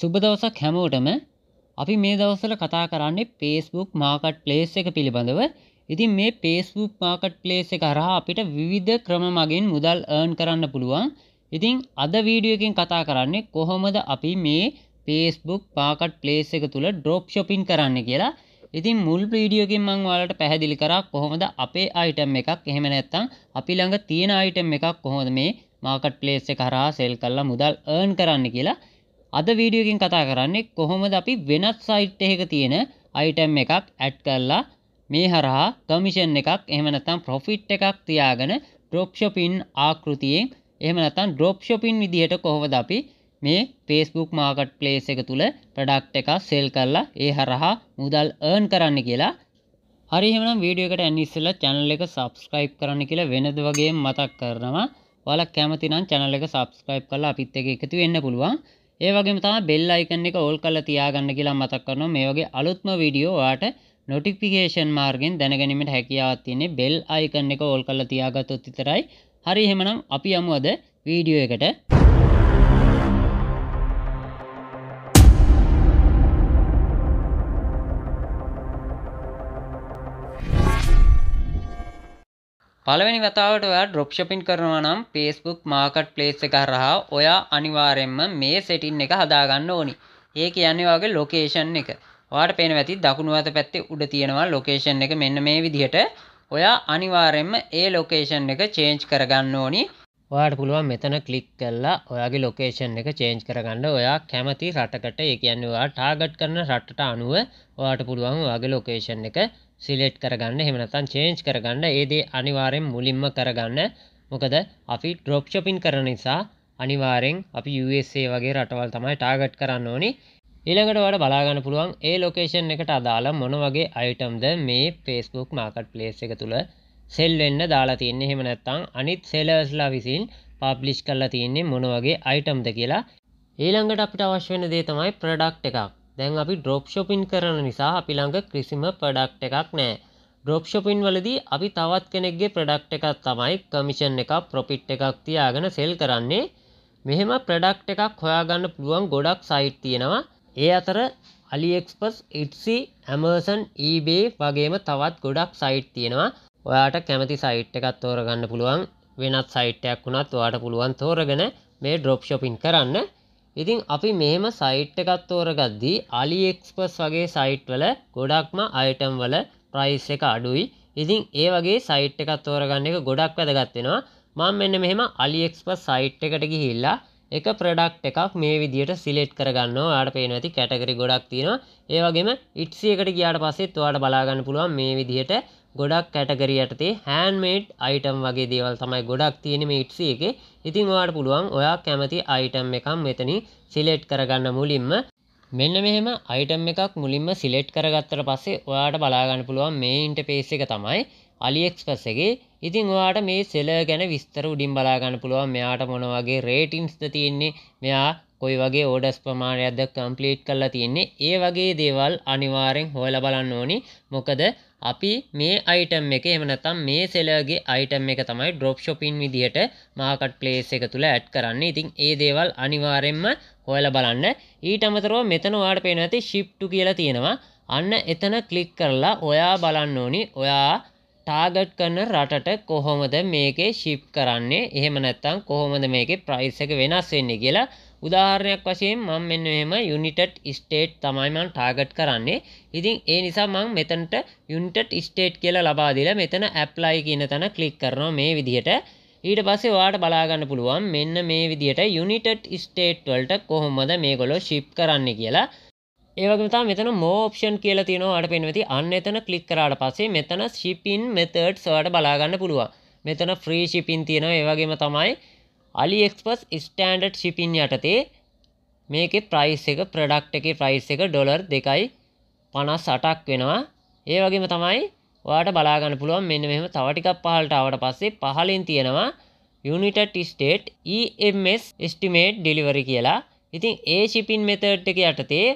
සුබ දවසක් හැමෝටම අපි මේ දවසල කතා කරන්නේ පේස්බුක් මාකට් ප්ලේස් එක පිළිබඳව ඉතින් මේ පේස්බුක් මාකට් ප්ලේස් එක හරහා අපිට විවිධ ක්‍රම මගින් මුදල් ඒර්න් කරන්න පුළුවන් ඉතින් අද වීඩියෝ එකෙන් කතා කරන්නේ කොහොමද අපි මේ පේස්බුක් මාකට් ප්ලේස් එක තුල ඩ්‍රොප් shopping කරන්න කියලා ඉතින් මුල් වීඩියෝ එකෙන් මම ඔයාලට පැහැදිලි කරා කොහොමද අපේ අයිටම් එකක් එහෙම නැත්නම් අපි ළඟ තියෙන අයිටම් එකක් කොහොමද මේ මාකට් ප්ලේස් එක හරහා සෙල් කරලා මුදල් ඒර්න් කරන්න කියලා අද වීඩියෝකින් කතා කරන්නේ කොහොමද අපි වෙනත් සයිට් එකක තියෙන අයිටම් එකක් ඇඩ් කරලා මේ හරහා කමිෂන් එකක් එහෙම නැත්නම් ප්‍රොෆිට් එකක් තියාගෙන drop shopping ආකෘතියෙන් එහෙම නැත්නම් drop shopping විදිහට කොහොමද අපි මේ Facebook marketplace එක තුල product එකක් sell කරලා ඒ හරහා මුදල් earn කරන්න කියලා හරි එහෙනම් වීඩියෝ එකට යන්න ඉස්සෙල්ලා channel එක subscribe කරන්න කියලා වෙනද වගේම මතක් කරනවා ඔයාලා කැමති නම් channel එක subscribe කරලා අපිත් එක්ක එකතු වෙන්න පුළුවන් ඒ වගේම තමයි bell icon එක all කරලා තියාගන්න කියලා මතක් කරනවා මේ වගේ අලුත්ම වීඩියෝ ඔයාට notification මාර්ගෙන් දැනගැනීමට හැකියාවක් තියෙන්නේ bell icon එක all කරලා තියාගත්තොත් විතරයි හරි එහෙමනම් අපි යමුද වීඩියෝ එකට පළවෙනි වතාවට ඔයා ඩ්‍රොප් shopping කරනවා නම් Facebook Marketplace එක හරහා ඔයා අනිවාර්යයෙන්ම මේ setting එක හදාගන්න ඕනි. ඒ කියන්නේ ඔයාගේ location එක. ඔයාට පේනවා ඇති දකුණු අත පැත්තේ උඩ තියෙනවා location එක මෙන්න මේ විදිහට. ඔයා අනිවාර්යයෙන්ම ඒ location එක change කරගන්න ඕනි. ඔයාට පුළුවන් මෙතන click කරලා ඔයාගේ location එක change කරගන්න. ඔයා කැමති රටකට ඒ කියන්නේ ඔයා target කරන රටට අනුව ඔයාට පුළුවන් ඔයාගේ location එක සිලෙට් කරගන්න එහෙම නැත්නම් චේන්ජ් කරගන්න ඒ දේ අනිවාර්යෙන් මුලින්ම කරගන්න මොකද අපි ඩ්‍රොප් shopping කරන නිසා අනිවාර්යෙන් අපි USA වගේ රටවල් තමයි ටාගට් කරන්න ඕනි ඊළඟට ඔයාලට බලාගන්න පුළුවන් ඒ ලොකේෂන් එකට අදාළ මොන වගේ අයිටම්ද මේ Facebook Marketplace එක තුල සෙල් වෙන්න දාලා තියෙන්නේ. එහෙම නැත්නම් අනිත් sellers ලා විසින් පබ්ලිෂ් කරලා තියෙන්නේ මොන වගේ අයිටම්ද කියලා. ඊළඟට අපිට අවශ්‍ය වෙන දේ තමයි product එකක්. දැන් අපි ඩ්‍රොප් ෂොපින් කරන නිසා අපි ළඟ කිසිම ප්‍රොඩක්ට් එකක් නැහැ. ඩ්‍රොප් ෂොපින් වලදී අපි තවත් කෙනෙක්ගේ ප්‍රොඩක්ට් එකක් තමයි කමිෂන් එකක් ප්‍රොෆිට් එකක් තියාගෙන සෙල් කරන්නේ. මෙහෙම ප්‍රොඩක්ට් එකක් හොයාගන්න පුළුවන් ගොඩක් සයිට් තියෙනවා. ඒ අතර AliExpress, Etsy, Amazon, eBay වගේම තවත් ගොඩක් සයිට් තියෙනවා. ඔයාට කැමති සයිට් එකක් තෝරගන්න පුළුවන්. වෙනත් සයිට් එකක් වුණත් ඔයාට පුළුවන් තෝරගෙන මේ ඩ්‍රොප් ෂොපින් කරන්න. ඉතින් අපි මෙහෙම සයිට් එකත් තෝරගද්දී අලිඑක්ස්පස් වගේ සයිට් වල ගොඩක්ම අයිටම් වල ප්‍රයිස් එක අඩුයි. ඉතින් ඒ වගේ සයිට් එකක් තෝරගන්න එක ගොඩක් වැදගත් වෙනවා. මම මෙන්න මෙහෙම අලිඑක්ස්පස් සයිට් එකට ගිහිල්ලා එක ප්‍රඩක්් එකක් මේ විදියට සිලෙට් කරගන්න ආට පේන ඇති කැටගරි ගොඩක් තියෙන ඒවගේම ඉට්සියකට ගියාට පස්සෙත් වාට බලාගන්න පුළුවන් මේ විදිහට ගොඩක් කැටගරි යටතේ හෑන්මේට් අයිටම් වගේ දේවල් තමයි ගොඩක් තියෙන මේ ඉට්සිය එක ඉතිං වාට පුළුවන් ඔයා කැමති අයිටම් එකම් මෙතනි සිලෙට් කරගන්න මුලින්ම මෙන්න මෙහෙම අයිටම් එකක් මුලින්ම සිලෙට් කරගත්තර පස්සේ ඔයාට බලාගන්න පුළුවන් මේ ඉන්ටපේස් එක තමයි අලියෙක්ස්පස් එකේ ඉතින් ඔයාට මේ සෙල ගැන විස්තර උඩින් බලාගන්න පුළුවන් මෙයාට මොන වගේ රේටිම්ස්ද තියෙන්නේ මෙයා කොයි වගේ ඕඩස් ප්‍රමාණයක්ද කම්පලීට් කරලා තියෙන්නේ ඒ වගේ දේවල් අනිවාරෙන් හොයලා බලන්න ඕනි මොකද අපි මේ අයිටම් එක එහෙම නැත්නම් මේ සෙලර්ගේ අයිටම් එක තමයි ඩ්‍රොප් shopping විදිහට මාකට් ප්ලේස් එක තුල ඇඩ් කරන්නේ. ඉතින් ඒ දේවල් අනිවාර්යෙන්ම හොයලා බලන්න. ඊට අමතරව මෙතන ඔයාලට පේන ඇති ship to කියලා තියෙනවා. අන්න එතන ක්ලික් කරලා ඔයා බලන්න ඕනි. ඔයා ටාගට් කරන රටට කොහොමද මේකේ ශිප් කරන්නේ එහෙම නැත්තම් කොහොමද මේකේ ප්‍රයිස් එක වෙනස් වෙන්නේ කියලා උදාහරණයක් වශයෙන් මම මෙන්න මෙහෙම යුනිටඩ් ස්ටේට් තමයි මම ටාගට් කරන්නේ. ඉතින් ඒ නිසා මම මෙතනට යුනිටඩ් ස්ටේට් කියලා ලබා දීලා මෙතන ඇප්ලයි කියන තැන ක්ලික් කරනවා මේ විදිහට. ඊට පස්සේ ඔයාලට බලා ගන්න පුළුවන් මෙන්න මේ විදිහට යුනිටඩ් ස්ටේට් වලට කොහොමද මේගොල්ලෝ ශිප් කරන්නේ කියලා. ඒවගේතා මෙතන මෝප්ෂන් කියල තිනවාට පෙන්වති අන්න එතන කලික් කරට පසේ මෙතන ශිපින් මෙතඩ් සවට බලාගන්න පුළුව මෙතන ෆ්‍රී ශිපින් තියෙන ඒවගේම තමයි අලිෙක්ස්පස් ස්ටන්ඩඩ් ශිපින් යටතේ මේක ප්‍රයිස් එක ප්‍රඩක්් එක ප්‍රයිස් එක ඩොලර් දෙකයි පනස් අටක් වෙනවා ඒවගේම තමයි වාට බලාගන්න පුළුවන් මෙන්න මෙම තවටිකක් පහලට අවට පස්සේ පහලින් තියෙනවා united state EMS estimate delivery කියලා ඉතින් ඒ ශිපින් මෙතඩ් එක යටතේ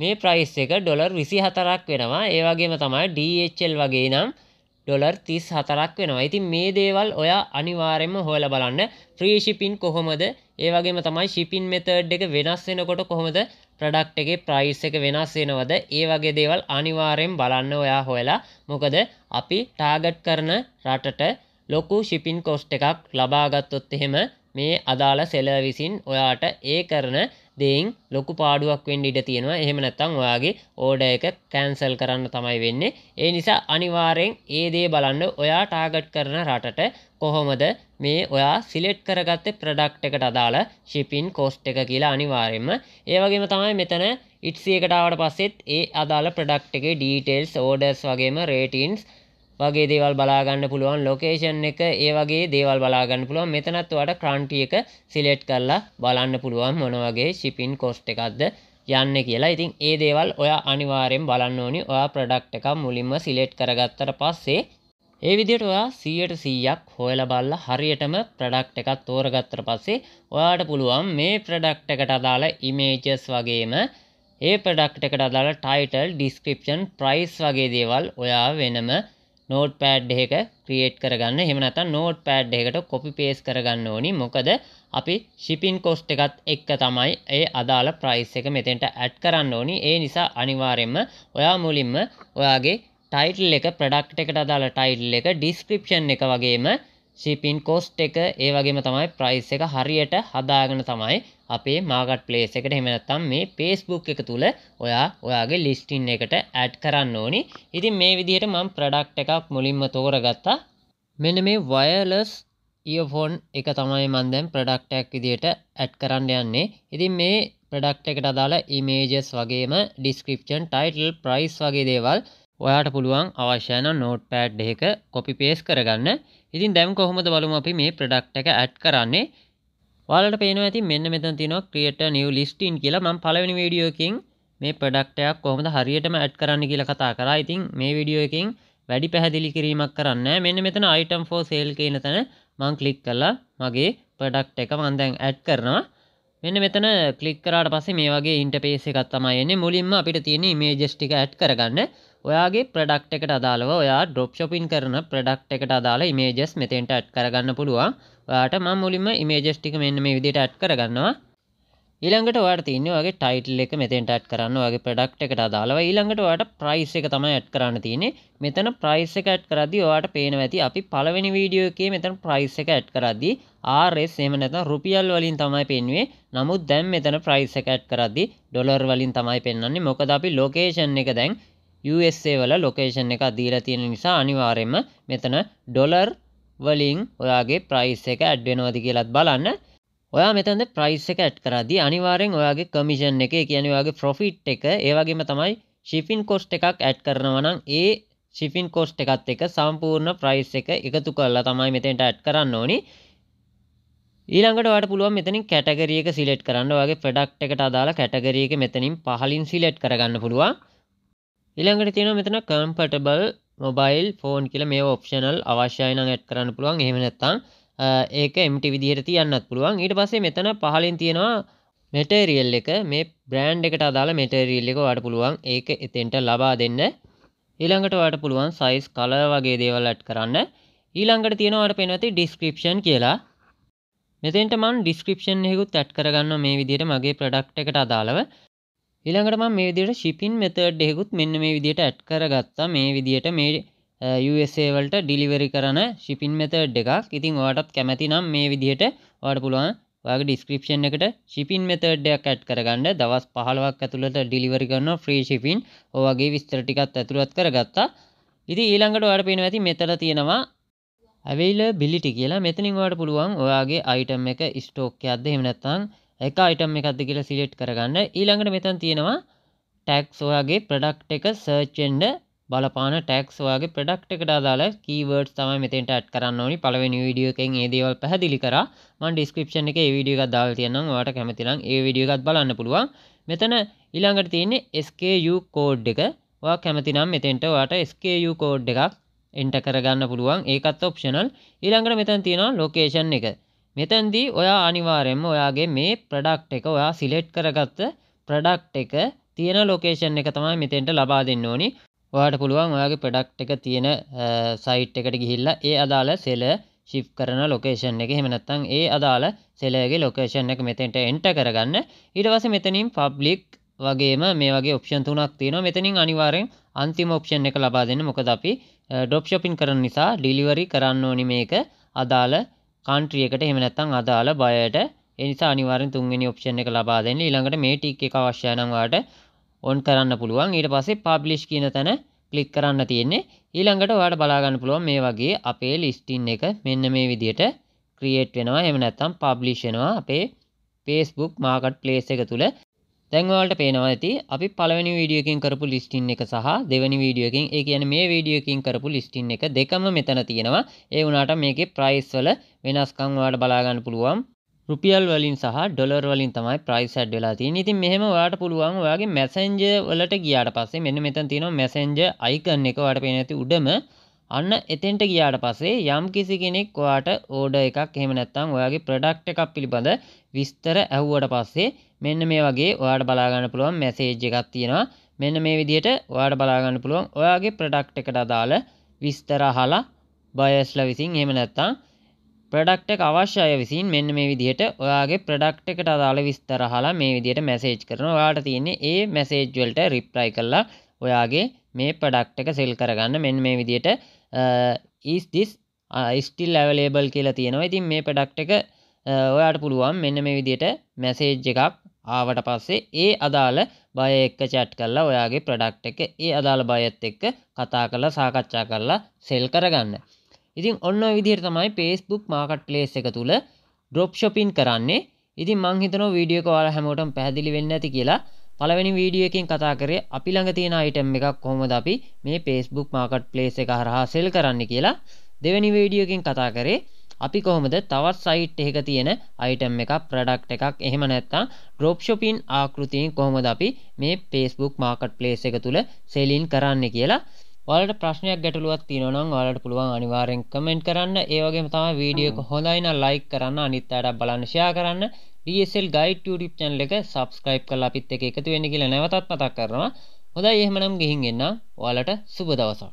මේ ප්‍රයිස් එක ඩොලර් විසි හතරක් වෙනවා ඒවගේම තමයි ඩල් වගේ නම් ඩොලර් තිස් හතරක් වෙනවා ඉතින් මේ දේවල් ඔයා අනිවාරෙන්ම හොල බලන්න ්‍රීශිපින් කොහොමද ඒවගේම තමයි ශිපින් මෙතඩ් එක වෙනස් වෙනකොට කොහොමද ප්‍රඩක්් එක ප්‍රයිස් එක වෙනස් වෙනවද ඒ වගේ දේවල් අනිවාරයෙන් බලන්න ඔයා හොයලා මොකද අපි ටාගට් කරන රටට ලොකු ශිපින් කොස්ට එකක් ලබාගත්තොත් එහෙම මේ අදාළ සෙල විසින් ඔයාට ඒ කරන දෙයින් ලොකු පාඩුවක් වෙන්න ඉඩ තියෙනවා එහෙම නැත්තම් ඔයාගේ ඕඩර් එක කැන්සල් කරන්න තමයි වෙන්නේ ඒ නිසා අනිවාර්යෙන් ඒ දේ බලන්න ඔයා ටාගට් කරන රටට කොහොමද මේ ඔයා සිලෙට් කරගත්තේ ප්‍රොඩක්ට් එකට අදාළ shipping cost එක කියලා අනිවාර්යෙන්ම ඒ වගේම තමයි මෙතන ඉට්සියකට ආවට පස්සෙත් ඒ අදාළ ප්‍රොඩක්ට් එකේ details orders වගේම ratings වගේ දේවල් බලාගන්න පුළුවන් ලොකේෂන් එක ඒ වගේ දේවල් බලාගන්න පුළුවන් මෙතනත් ඔයාලට ක්‍රාන්ටි එක සිලෙක්ට් කරලා බලන්න පුළුවන් මොන වගේ shipping cost එකක්ද යන්නේ කියලා. ඉතින් ඒ දේවල් ඔයා අනිවාර්යෙන් බලන්න ඕනි. ඔයා product එක මුලින්ම සිලෙක්ට් කරගත්තට පස්සේ ඒ විදිහට ඔයා 100ට 100ක් හොයලා බලලා හරියටම ප්‍රොඩක්ට් එකක් තෝරගත්තට පස්සේ ඔයාට පුළුවන් මේ ප්‍රොඩක්ට් එකට අදාළ ඉමේජස් වගේම ඒ ප්‍රොඩක්ට් එකට අදාළ ටයිටල්, ඩිස්ක්‍රිප්ෂන්, ප්‍රයිස් වගේ දේවල් ඔයා වෙනම නෝට් පෑඩ් එක ක්‍රියේට් කරගන්න එහෙම නැත්නම් නෝට් පෑඩ් එකට කොපි පේස් කරගන්න ඕනි මොකද අපි ෂිපින් කොස්ට් එකත් එක්ක තමයි ඒ අදාළ ප්‍රයිස් එක මෙතෙන්ට ඇඩ් කරන්න ඕනි ඒ නිසා අනිවාර්යයෙන්ම ඔයා මුලින්ම ඔයාගේ ටයිටල් එක ප්‍රඩක්ට් එකට අදාළ ටයිටල් එක ඩිස්ක්‍රිප්ෂන් එක වගේම ශිපින් කෝස්ට් එක ඒ වගේම තමයි ප්‍රයිස් එක හරියට හදාගෙන තමයි අපේ මාගට් ප්ලේස් එකට එහෙම නැත්නම් මේ Facebook එක තුල ඔයා ඔයාගේ ලිස්ටින් එකට ඇඩ් කරන්න ඕනි. ඉතින් මේ විදිහට මම ප්‍රොඩක්ට් එකක් මුලින්ම තෝරගත්තා. මෙන්න මේ wireless earphone එක තමයි මම දැන් ප්‍රොඩක්ට් එකක් විදිහට ඇඩ් කරන්න යන්නේ. ඉතින් මේ ප්‍රොඩක්ට් එකට අදාළ images වගේම description, title, price වගේ දේවල් ඔයාට පුළුවන් අවශ්‍ය නැ නෝට්පෑඩ් එකක copy paste කරගන්න. ඉතින් දැන් කොහොමද බලමු අපි මේ ප්‍රොඩක්ට් එක ඇඩ් කරන්නේ. ඔයාලට පේනවා ඇති මෙන්න මෙතන තියෙනවා create a new list in කියලා. මම පළවෙනි වීඩියෝ එකකින් මේ ප්‍රොඩක්ට් එකක් කොහොමද හරියටම ඇඩ් කරන්න කියලා කතා කරා. ඉතින් මේ වීඩියෝ එකකින් වැඩි පැහැදිලි කිරීමක් කරන්න. මෙන්න මෙතන item for sale කියන තැන මම ක්ලික් කළා. මගේ ප්‍රොඩක්ට් එක මම දැන් ඇඩ් කරනවා. මෙන්න මෙතන ක්ලික් කරාට පස්සේ මේ වගේ ඉන්ටර්ෆේස් එකක් තමයි එන්නේ. මුලින්ම අපිට තියෙන ඉමේජස් ටික ඇඩ් කරගන්න. ඔයාගේ ප්‍රඩක්් එකට අදාළව ඔයා ඩොප් ෂොපින් කරන ප්‍රඩක්් එකට අදාලා ඉමේජස් මෙතෙන්ට ඇට් කරගන්න පුළුවන් ඔයාට මම මුලින්ම ඉමේජස් ටික මෙන්න මේ විදිහට ඇඩ් කරගන්නවා ඊළඟට ඔයාට තියෙන්නේ ඔයාගේ ටයිටල් එක මෙතෙන්ට ඇඩ් කරන්න ඔයාගේ ප්‍රොඩක්ට් එකට අදාළව ඊළඟට ඔයාට ප්‍රයිස් එක තමයි ඇඩ් කරන්න තියෙන්නේ මෙතන ප්‍රයිස් එක ඇඩ් කරද්දී ඔයාට පේනවා ඇති අපි පළවෙනි වීඩියෝ එකේ මෙතන ප්‍රයිස් එක ඇඩ් කරද්දී RS එහෙම නැත්නම් රුපියල් වලින් තමයි පෙන්වුවේ. නමුත් දැන් මෙතන ප්‍රයිස් එක ඇඩ් කරද්දී ඩොලර් වලින් තමයි පෙන්වන්නේ. මොකද අපි ලොකේෂන් එක දැන් USA වල ලොකේෂන් එක දීලා තියෙන නිසා අනිවාර්යෙන්ම මෙතන ඩොලර් වලින් ඔයාගේ ප්‍රයිස් එක ඇඩ් වෙනවද කියලාත් බලන්න. ඔයා මෙතනද ප්‍රයිස් එක ඇඩ් කරද්දී අනිවාර්යෙන් ඔයාගේ කමිෂන් එක, ඒ කියන්නේ ඔයාගේ ප්‍රොෆිට් එක, ඒ වගේම තමයි shipping cost එකක් ඇඩ් කරනවා නම් ඒ ශිපින් කොස්ට් එකත් එක සම්පූර්ණ ප්‍රයිස් එක එකතු කරලා තමයි මෙතෙන්ට ඇඩ් කරන්න ඕනි. ඊළඟට ඔයාලට පුළුවන් මෙතනින් කැටගරි එක සිලෙක්ට් කරන්න. ඔයාගේ ප්‍රොඩක්ට් එකට අදාළ කැටගරි එක මෙතනින් පහලින් සිලෙක්ට් කරගන්න පුළුවන්. ඉළඟට තියෙන මෙතන කම්පටබල් මොබයිල් ෆෝන් කියල මේ ඔප්ෂනල් අවශ්‍යයන ඇත් කරන්න පුළුවන් එහෙම නැත්තං ඒක එමටි විදිහයට තියන්නත් පුළුවන් ඊට පස්සේ මෙතන පහලින් තියෙනවා මෙටේරියල් එක මේ බ්‍රෑන්් එකට අදාළ මෙටේරියල් එක වට පුළුවන් ඒක එතෙන්ට ලබා දෙන්න ඊළඟට වට පුළුවන් සයිස් කල වගේ දේවල් ඇට් කරන්න ඊළඟට තියෙනවට පෙනවති ඩිස්ක්‍රපෂන් කියලා මෙතෙන්ට මන් ඩිස්ක්‍රපෂන් හෙකුත් ඇට් කරගන්න මේ විදිහට මගේ ප්‍රඩක්් එකට අදාළව ඊළඟට මම මේ විදිහට shipping method එකකුත් මෙන්න මේ විදිහට ඇඩ් කරගත්තා මේ විදිහට මේ USA වලට delivery කරන shipping method එකක්. ඉතින් ඔයාටත් කැමති නම් මේ විදිහට ඔයාට පුළුවන් ඔයාගේ description එකට shipping method එකක් ඇඩ් කරගන්න. දවස් 15ක් ඇතුළත delivery කරන free shipping. ඔය වගේ විස්තර ටිකක් ඇතුළත් කරගත්තා. ඉතින් ඊළඟට ඔයාලට පේනවා ඇති මෙතන තියෙනවා availability කියලා. මෙතනින් ඔයාලට පුළුවන් ඔයාගේ item එක stock එකක්ද එහෙම නැත්නම් එක අයිටම් එකක්ද කියලා සිලෙට් කරගන්න ඊළඟට මෙතන තියෙනවා ටැක්ස් ඔයාගේ ප්‍රොඩක්ට් එක සර්ච් එන්න බලපාන ටැක්ස් ඔයාගේ ප්‍රොඩක්ට් එකට අදාළ කීවර්ඩ්ස් තමයි මෙතෙන්ට ඇඩ් කරන්න ඕනි පළවෙනි වීඩියෝ එකෙන් මේ දේවල් පැහැදිලි කරා මම ඩිස්ක්‍රිප්ෂන් එකේ මේ වීඩියෝ එකක් දාලා තියෙනවා ඔයාලට කැමති නම් ඒ වීඩියෝ එකත් බලන්න පුළුවන් මෙතන ඊළඟට තියෙන්නේ SKU කෝඩ් එක ඔයා කැමති නම් මෙතෙන්ට ඔයාට SKU කෝඩ් එකක් එන්ට කරගන්න පුළුවන් ඒකත් ඔප්ෂනල් ඊළඟට මෙතන තියෙනවා ලොකේෂන් එක මෙතැන්දී ඔයා අනිවාර්යෙන්ම ඔයාගේ මේ ප්‍රඩක්ට් එක ඔයා සිලෙක්ට් කරගත්ත ප්‍රඩක්ට් එක තියෙන ලොකේෂන් එක තමයි මෙතෙන්ට ලබා දෙන්න ඕනි. ඔයාට පුළුවන් ඔයාගේ ප්‍රඩක්ට් එක තියෙන සයිට් එකට ගිහිල්ලා ඒ අදාළ සෙල ශිප් කරන ලොකේෂන් එක එහෙම නැත්නම් ඒ අදාළ සෙලර්ගේ ලොකේෂන් එක මෙතෙන්ට එන්ටර් කරගන්න. ඊට පස්සේ මෙතනින් පබ්ලික් වගේම මේ වගේ ඔප්ෂන් තුනක් තියෙනවා. මෙතනින් අනිවාර්යෙන් අන්තිම ඔප්ෂන් එක ලබා දෙන්න. මොකද අපි ඩ්‍රොප් ෂොපින් කරන නිසා ඩිලිවරි කරන්න ඕනි මේක අදාළ කාන්ට්‍රිය එකට එහෙම නැත්නම් අදාළ බයට ඒ නිසා අනිවාර්යෙන් තුන්වෙනි ඔප්ෂන් එක ලබා දෙන්න. ඊළඟට මේ ටික් එක අවශ්‍ය නම් ඔයාලට ඔන් කරන්න පුළුවන්. ඊට පස්සේ පබ්ලිෂ් කියන තැන ක්ලික් කරන්න තියෙන්නේ. ඊළඟට ඔයාලට බලා ගන්න පුළුවන් මේ වගේ අපේ ලිස්ටින් එක මෙන්න මේ විදිහට ක්‍රියේට් වෙනවා. එහෙම නැත්නම් පබ්ලිෂ් වෙනවා අපේ Facebook Marketplace එක තුල. දැන්වලට පේනවා ඇති අපි පළවෙනි වීඩියකින් කරපු ලිස්ටින් එක සහ දෙවැනි වීඩියකින් ඒ කියන මේ වීඩියකින් කරපු ලිස්ටින් එක දෙකම මෙතන තියෙනවා ඒ වුණාට මේකේ ප්‍රයිස් වල වෙනස්කම් ඔයාලට බලාගන්න පුළුවන් රුපියල් වලින් සහ ඩොලර් වලින් තමයි ප්‍රයිස් ඇඩ් වෙලා තියෙන්නේ. ඉතින් මෙහෙම ඔයාලට පුළුවන් ඔයාගේ මැසෙන්ජර් වලට ගියාට පස්සේ මෙන්න මෙතන තියෙනවා මැසෙන්ජර් අයිකන් එක ඔයාලට පේන ඇති උඩම අන්න එතෙන්ට ගියාට පස්සේ යම් කිසි කෙනෙක් ඔයාට ඕඩ එකක් එහෙම නැත්නම් ඔයාගේ ප්‍රොඩක්ට් එකක් පිළිබඳ විස්තර ඇහුවට පස්සේ මෙන්න මේ වගේ ඔයාට බලා ගන්න පුළුවන් මැසේජ් එකක් තියෙනවා. මෙන්න මේ විදිහට ඔයාට බලා ගන්න පුළුවන් ඔයාගේ ප්‍රොඩක්ට් එකට අදාළ විස්තර අහලා බයස්ලා විසින් එහෙම නැත්නම් ප්‍රඩක්් එක අවශ්‍ය අය විසින් මෙන්න මේ විදිහට ඔයාගේ ප්‍රඩක්් එකට අදාළ විස්තර අහලා මේ විදිහට මැසේජ් කරනවා. ඔයාට තියෙන්නේ ඒ මැසේජ් වලට රිප්ලයි කරලා ඔයාගේ මේ ප්‍රඩක්ට් එක සෙල් කරගන්න මෙන්න මේ විදිහට ඉස්දිස් ස්ටිල් ඇවලේබල් කියලා තියෙනවා ඉතින් මේ පඩක්ට එක uh, ඔයාට පුළුවන් මෙන්න මේ විදියට මැසේජ් එකක් ආවට පස්සේ ඒ අදාළ බය එක්ක චැට් කරලා ඔයාගේ ප්‍රඩක්් එක ඒ අදාළ බයත් එක්ක කතා කරලා සාකච්ඡා කරලා සෙල් කරගන්න ඉතින් ඔන්න විදිර තමයි පේස්බුක් මාකට් පලේස් එක තුළ ඩොප් ෂොපින් කරන්නේ ඉතින් මංහිතන වීඩියෝ කවාල හැමෝටම පැදිලි වෙන්න ඇති කියලා පළවෙනි වීඩියෝ එකෙන් කතා කරේ අපි ළඟ තියෙන අයිටම් එකක් කොහොමද අපි මේ Facebook Marketplace එක හරහා සෙල් කරන්න කියලා දෙවෙනි වීඩියෝ එකෙන් කතා කරේ අපි කොහොමද තවත් සයිට් එකක තියෙන අයිටම් එකක් ප්‍රොඩක්ට් එකක් එහෙම නැත්නම් drop shipping ආකෘතියෙන් කොහොමද අපි මේ Facebook Marketplace එක තුල සෙලින් කරන්න කියලා ඔයාලට ප්‍රශ්නයක් ගැටලුවක් තියෙනවා නම් ඔයාලට පුළුවන් අනිවාර්යෙන් කමෙන්ට් කරන්න ඒ වගේම තමයි වීඩියෝ එක හොඳයි නම් ලයික් කරන්න අනිත් අයට බලන්න ෂෙයා කරන්න DSL ගයිඩ් YouTube channel එක subscribe කරලා අපිත් එක්ක එකතු වෙන්න කියලා නැවතත් මතක් කරනවා. හොඳයි එහෙමනම් ගිහින් එන්න. ඔයාලට සුබ දවසක්.